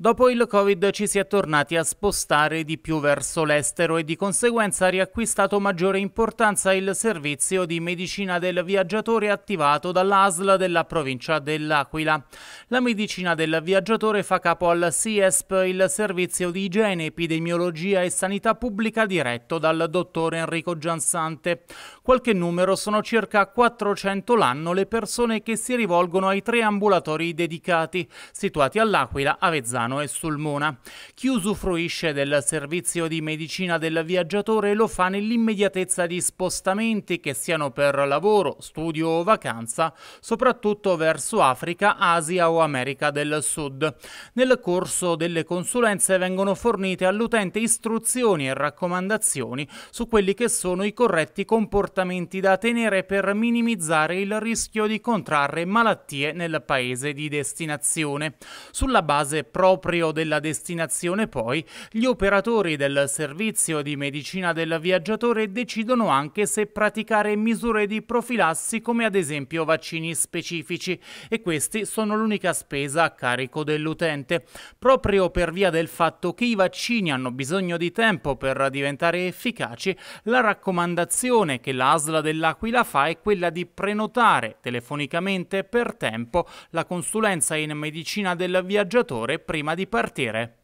Dopo il Covid ci si è tornati a spostare di più verso l'estero e di conseguenza ha riacquistato maggiore importanza il servizio di medicina del viaggiatore attivato dall'ASL della provincia dell'Aquila. La medicina del viaggiatore fa capo al CIESP, il servizio di igiene, epidemiologia e sanità pubblica diretto dal dottor Enrico Giansante. Qualche numero sono circa 400 l'anno le persone che si rivolgono ai tre ambulatori dedicati, situati all'Aquila, Avezzano Milano e Sulmona. Chi usufruisce del servizio di medicina del viaggiatore lo fa nell'immediatezza di spostamenti che siano per lavoro, studio o vacanza, soprattutto verso Africa, Asia o America del Sud. Nel corso delle consulenze vengono fornite all'utente istruzioni e raccomandazioni su quelli che sono i corretti comportamenti da tenere per minimizzare il rischio di contrarre malattie nel paese di destinazione. Sulla base proprio proprio della destinazione poi, gli operatori del servizio di medicina del viaggiatore decidono anche se praticare misure di profilassi come ad esempio vaccini specifici e questi sono l'unica spesa a carico dell'utente. Proprio per via del fatto che i vaccini hanno bisogno di tempo per diventare efficaci, la raccomandazione che l'ASLA dell'Aquila fa è quella di prenotare telefonicamente per tempo la consulenza in medicina del viaggiatore prima prima di partire.